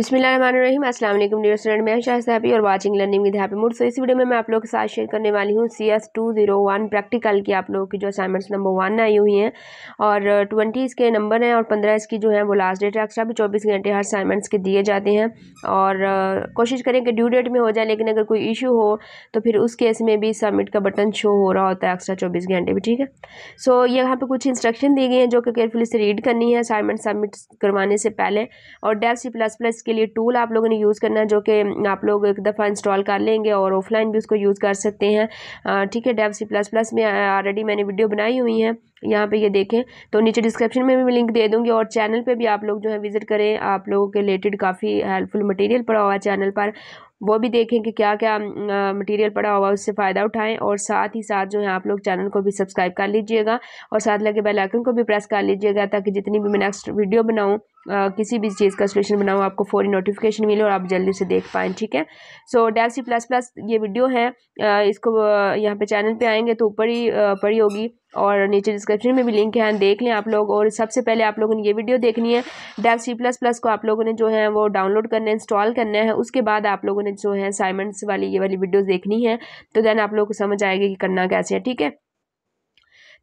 बिसमीम अस्सलाम वालेकुम डियर स्टूडेंट मैं शाह हैप्पी और watching learning with happy mood so इस वीडियो में मैं आप लोगों के साथ शेयर करने वाली हूँ C S two zero one practical की आप लोगों की जो असाइनमेंट्स नंबर वन आई हुई हैं और ट्वेंटी इसके नंबर हैं और पंद्रह इसकी जो है वो लास्ट डेट है एक्स्ट्रा भी चौबीस घंटे हर असाइनमेंट्स के दिए जाते हैं और कोशिश करें कि ड्यू डेट में हो जाए लेकिन अगर कोई इशू हो तो फिर उस केस में भी सबमिट का बटन शो हो रहा होता है एक्स्ट्रा चौबीस घंटे भी ठीक है सो यहाँ पर कुछ इंस्ट्रक्शन दी गई हैं जो कि केयरफुली से रीड करनी है असाइनमेंट सबमिट करवाने से पहले और डेफ सी प्लस प्लस इसके लिए टूल आप लोगों ने यूज़ करना है जो कि आप लोग एक दफ़ा इंस्टॉल कर लेंगे और ऑफलाइन भी उसको यूज़ कर सकते हैं ठीक है डेव सी प्लस प्लस में ऑलरेडी मैंने वीडियो बनाई हुई हैं यहाँ पे ये देखें तो नीचे डिस्क्रिप्शन में भी लिंक दे दूँगी और चैनल पे भी आप लोग जो है विज़िट करें आप लोगों के रिलेटेड काफ़ी हेल्पफुल मटेरियल पड़ा हुआ है चैनल पर वो भी देखें कि क्या क्या मटेरियल पड़ा हुआ है उससे फ़ायदा उठाएं और साथ ही साथ जो है आप लोग चैनल को भी सब्सक्राइब कर लीजिएगा और साथ लगे बेल आइकन को भी प्रेस कर लीजिएगा ताकि जितनी भी मैं नेक्स्ट वीडियो बनाऊँ किसी भी चीज़ का सोल्यूशन बनाऊँ आपको फ़ौरी नोटिफिकेशन मिले और आप जल्दी से देख पाएँ ठीक है सो डेलसी प्लस प्लस ये वीडियो है इसको यहाँ पर चैनल पर आएँगे तो ऊपर ही पड़ी होगी और नीचे डिस्क्रिप्शन में भी लिंक है देख लें आप लोग और सबसे पहले आप लोगों ने ये वीडियो देखनी है डेव सी प्लस प्लस को आप लोगों ने जो है वो डाउनलोड करना है इंस्टॉल करना है उसके बाद आप लोगों ने जो है साइमेंट्स वाली ये वाली वीडियो देखनी है तो देन आप लोग को समझ आएगी कि करना कैसे है ठीक है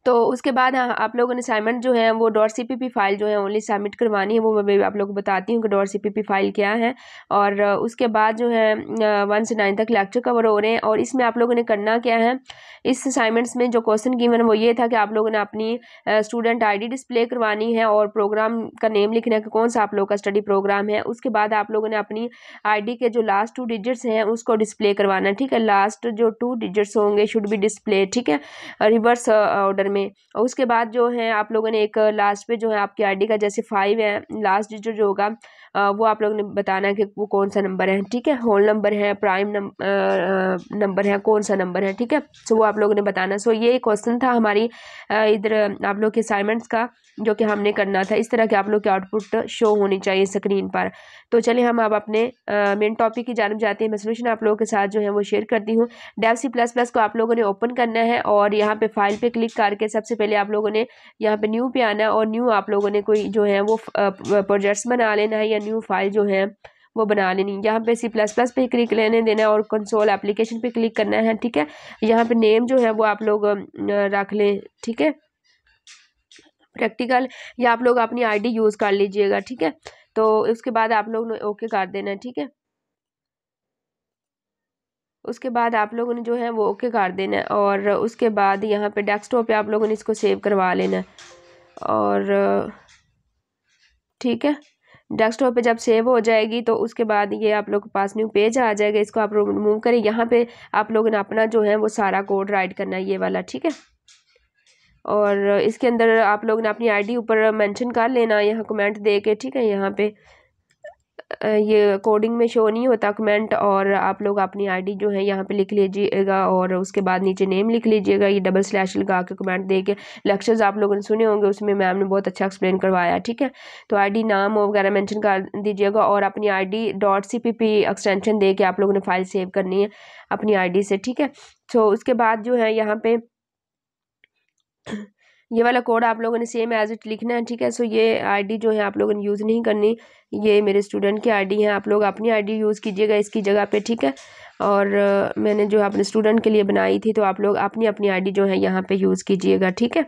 तो उसके बाद आप लोगों ने असाइनमेंट जो है वो dot C P P file जो है ओनली सबमिट करवानी है वो मैं आप लोग को बताती हूँ कि dot C P P file क्या है और उसके बाद जो है वन से नाइन तक लेक्चर कवर हो रहे हैं और इसमें आप लोगों ने करना क्या है इस असाइनमेंट्स में जो क्वेश्चन गिवन वो ये था कि आप लोगों ने अपनी स्टूडेंट आई डी डिस्प्ले करवानी है और प्रोग्राम का नेम लिखना है कि कौन सा आप लोग का स्टडी प्रोग्राम है उसके बाद आप लोगों ने अपनी आई डी के जो लास्ट टू डिजिट्स हैं उसको डिस्प्ले करवाना ठीक है लास्ट जो टू डिजिट्स होंगे शुड बी डिस्प्ले ठीक है रिवर्स ऑर्डर में और उसके बाद जो है आप लोगों ने एक लास्ट पे जो है आपकी आईडी का जैसे फाइव है लास्ट डिजिट जो होगा वो आप लोगों ने बताना है कि वो कौन सा नंबर है ठीक है होल नंबर है प्राइम नंबर है कौन सा नंबर है ठीक है सो वो आप लोगों ने बताना सो ये क्वेश्चन था हमारी इधर आप लोग के असाइनमेंट्स का जो कि हमने करना था इस तरह के आप लोग के आउटपुट शो होनी चाहिए स्क्रीन पर तो चलिए हम अब अपने मेन टॉपिक की जानब जाते हैं मैं सोल्यूशन आप लोगों के साथ जो है वो शेयर करती हूँ डेव सी प्लस प्लस को आप लोगों ने ओपन करना है और यहाँ पे फाइल पे क्लिक कर करके सबसे पहले आप लोगों ने यहाँ पे न्यू पे आना और न्यू आप लोगों ने कोई जो है वो प्रोजेक्ट्स बना लेना है या न्यू फाइल जो है वो बना लेनी यहाँ पे सी प्लस प्लस पे क्लिक लेने देना है और कंसोल एप्लीकेशन पे क्लिक करना है ठीक है यहाँ पे नेम जो है वो आप लोग रख लें ठीक है प्रैक्टिकल या आप लोग अपनी आईडी यूज़ कर लीजिएगा ठीक है तो उसके बाद आप लोग ओके कर देना है ठीक है उसके बाद आप लोगों ने जो है वो ओके कर देना है और उसके बाद यहाँ पे डेस्कटॉप पे आप लोगों ने इसको सेव करवा लेना है और ठीक है डेस्कटॉप पे जब सेव हो जाएगी तो उसके बाद ये आप लोग के पास न्यू पेज आ जाएगा इसको आप लोग रिमूव करें यहाँ पे आप लोगों ने अपना जो है वो सारा कोड राइट करना है ये वाला ठीक है और इसके अंदर आप लोग ने अपनी आईडी ऊपर मेंशन कर लेना यहाँ कमेंट दे के ठीक है यहाँ पे ये कोडिंग में शो नहीं होता कमेंट और आप लोग अपनी आईडी जो है यहाँ पे लिख लीजिएगा और उसके बाद नीचे नेम लिख लीजिएगा ये डबल स्लैश लगा के कमेंट दे के लेक्चर्स आप लोगों ने सुने होंगे उसमें मैम ने बहुत अच्छा एक्सप्लेन करवाया ठीक है तो आईडी नाम वगैरह मेंशन कर दीजिएगा और अपनी आई डॉट पी एक्सटेंशन दे के आप लोगों ने फाइल सेव करनी है अपनी आई से ठीक है तो उसके बाद जो है यहाँ पे ये वाला कोड आप लोगों ने सेम एज इट लिखना है ठीक है सो ये आईडी जो है आप लोगों ने यूज़ नहीं करनी ये मेरे स्टूडेंट की आईडी है आप लोग अपनी आईडी यूज़ कीजिएगा इसकी जगह पे ठीक है और मैंने जो अपने स्टूडेंट के लिए बनाई थी तो आप लोग अपनी अपनी आईडी जो है यहाँ पे यूज़ कीजिएगा ठीक है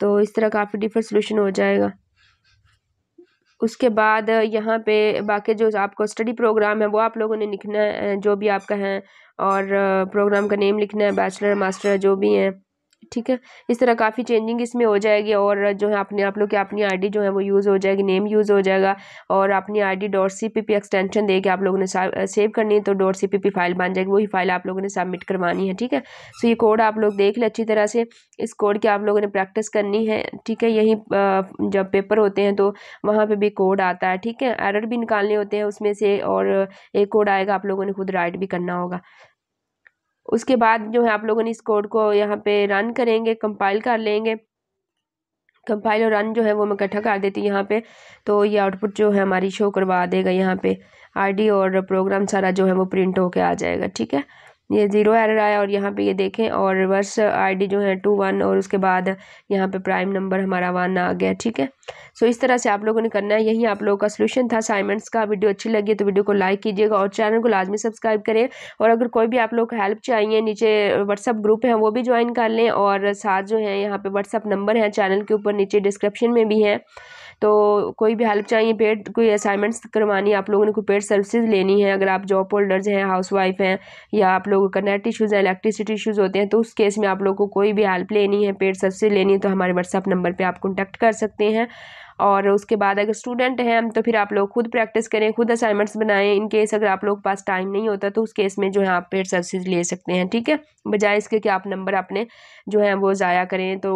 तो इस तरह काफ़ी डिफरेंट सोल्यूशन हो जाएगा उसके बाद यहाँ पे बाकी जो आपको स्टडी प्रोग्राम है वो आप लोगों ने लिखना है जो भी आपका है और प्रोग्राम का नेम लिखना है बैचलर मास्टर जो भी हैं ठीक है इस तरह काफ़ी चेंजिंग इसमें हो जाएगी और जो है अपने आप लोग की अपनी आईडी जो है वो यूज़ हो जाएगी नेम यूज़ हो जाएगा और अपनी आईडी डॉट पी एक्सटेंशन दे के आप लोगों ने सेव करनी है तो डॉट पी फाइल बन जाएगी वही फाइल आप लोगों ने सबमिट करवानी है ठीक है सो ये कोड आप लोग देख लें अच्छी तरह से इस कोड की आप लोगों ने प्रैक्टिस करनी है ठीक है यही जब पेपर होते हैं तो वहाँ पर भी कोड आता है ठीक है एरर भी निकालने होते हैं उसमें से और एक कोड आएगा आप लोगों ने खुद राइट भी करना होगा उसके बाद जो है आप लोगों ने इस कोड को यहाँ पे रन करेंगे कंपाइल कर लेंगे कंपाइल और रन जो है वो मैं इकट्ठा कर देती यहाँ पे तो ये आउटपुट जो है हमारी शो करवा देगा यहाँ पे आईडी और प्रोग्राम सारा जो है वो प्रिंट होके आ जाएगा ठीक है ये जीरो एरर आया और यहाँ पे ये देखें और रिवर्स आईडी जो है टू वन और उसके बाद यहाँ पे प्राइम नंबर हमारा वन आ गया ठीक है सो इस तरह से आप लोगों ने करना है यही आप लोगों का सोल्यूशन था असाइनमेंट्स का वीडियो अच्छी लगी तो वीडियो को लाइक कीजिएगा और चैनल को लाजमी सब्सक्राइब करें और अगर कोई भी आप लोग को हेल्प चाहिए नीचे व्हाट्सअप ग्रुप है वो भी ज्वाइन कर लें और साथ जो है यहाँ पर व्हाट्सअप नंबर है चैनल के ऊपर नीचे डिस्क्रिप्शन में भी है तो कोई भी हेल्प चाहिए पेड कोई असाइनमेंट्स करवानी आप लोगों ने कोई पेड सर्विसेज लेनी है अगर आप जॉब होल्डर्स हैं हाउस वाइफ हैं या आप लोगों का नेट इशूज़ हैं इलेक्ट्रिसिटी इशूज़ होते हैं तो उस केस में आप लोगों को कोई भी हेल्प लेनी है पेड सर्विस लेनी है तो हमारे व्हाट्सअप नंबर पर आप कॉन्टैक्ट कर सकते हैं और उसके बाद अगर स्टूडेंट हैं तो फिर आप लोग खुद प्रैक्टिस करें खुद असाइनमेंट्स बनाएं इन केस अगर आप लोग पास टाइम नहीं होता तो उस केस में जो है आप पेड सर्विस ले सकते हैं ठीक है बजाय इसके कि आप नंबर अपने जो है वो ज़ाया करें तो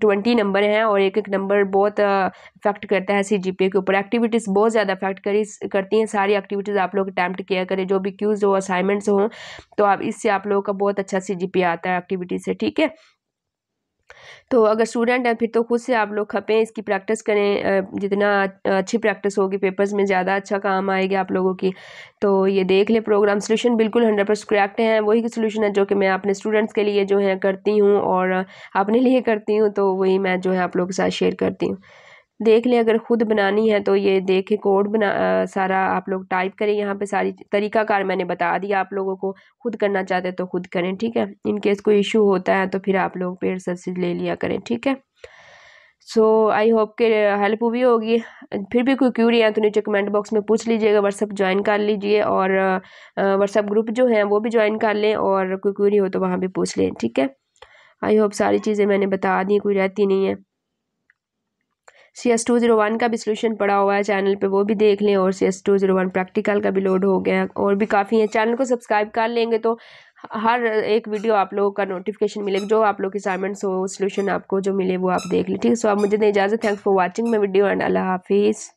ट्वेंटी नंबर हैं और एक एक नंबर बहुत इफेक्ट करता है सी के ऊपर एक्टिविटीज़ बहुत ज़्यादा इफेक्ट करी करती हैं सारी एक्टिविटीज़ आप लोग अटैम्प्ट किया करें जो भी क्यूज़ हो असाइनमेंट्स हों तो आप इससे आप लोगों का बहुत अच्छा सी आता है एक्टिविटीज से ठीक है तो अगर स्टूडेंट हैं फिर तो खुद से आप लोग खपें इसकी प्रैक्टिस करें जितना अच्छी प्रैक्टिस होगी पेपर्स में ज़्यादा अच्छा काम आएगा आप लोगों की तो ये देख लें प्रोग्राम सोल्यूशन बिल्कुल हंड्रेड परसेंट करेक्ट है वही सोल्यूशन है जो कि मैं अपने स्टूडेंट्स के लिए जो है करती हूँ और अपने लिए करती हूँ तो वही मैं जो है आप लोगों के साथ शेयर करती हूँ देख लें अगर ख़ुद बनानी है तो ये देखें कोड बना आ, सारा आप लोग टाइप करें यहाँ पे सारी तरीकाकार मैंने बता दिया आप लोगों को खुद करना चाहते हैं तो खुद करें ठीक है इन केस कोई इशू होता है तो फिर आप लोग पेड़ सब्सिडी ले लिया करें ठीक है सो आई होप के हेल्प हुई होगी फिर भी कोई क्यूरी है तो नीचे कमेंट बॉक्स में पूछ लीजिएगा व्हाट्सअप ज्वाइन कर लीजिए और व्हाट्सअप ग्रुप जो है वो भी ज्वाइन कर लें और कोई क्यूरी हो तो वहाँ भी पूछ लें ठीक है आई होप सारी चीज़ें मैंने बता दी कोई रहती नहीं है C S two zero one का भी सोल्यूशन पड़ा हुआ है चैनल पे वो भी देख लें और C S two zero one practical का भी लोड हो गया और भी काफ़ी है चैनल को सब्सक्राइब कर लेंगे तो हर एक वीडियो आप लोगों का नोटिफिकेशन मिलेगा जो आप लोग असाइनमेंट्स हो सोल्यूशन आपको जो मिले वो आप देख लें ठीक है सो आप मुझे इजाज़त thanks for watching my video and अल्लाह हाफिज़